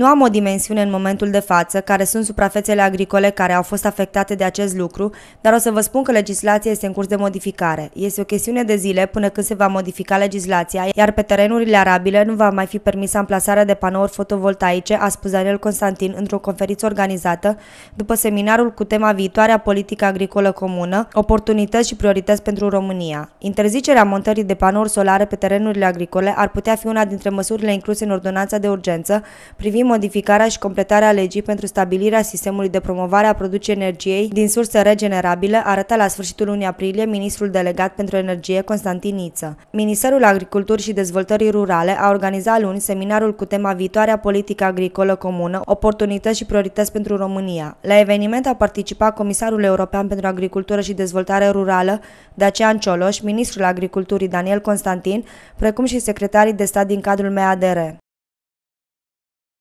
Nu am o dimensiune în momentul de față, care sunt suprafețele agricole care au fost afectate de acest lucru, dar o să vă spun că legislația este în curs de modificare. Este o chestiune de zile până când se va modifica legislația, iar pe terenurile arabile nu va mai fi permisă amplasarea de panouri fotovoltaice, a spus Daniel Constantin într-o conferință organizată după seminarul cu tema viitoarea politică agricolă comună, oportunități și priorități pentru România. Interzicerea montării de panouri solare pe terenurile agricole ar putea fi una dintre măsurile incluse în ordonanța de urgență privind urmări modificarea și completarea legii pentru stabilirea sistemului de promovare a producerii energiei din surse regenerabile, arăta la sfârșitul lunii aprilie ministrul delegat pentru energie Constantin Niță. Ministerul Agriculturii și Dezvoltării Rurale a organizat luni seminarul cu tema Viitoarea politică agricolă comună, oportunități și priorități pentru România. La eveniment a participat Comisarul European pentru Agricultură și Dezvoltare Rurală, Dacian Cioloș, ministrul Agriculturii Daniel Constantin, precum și secretarii de stat din cadrul MADR.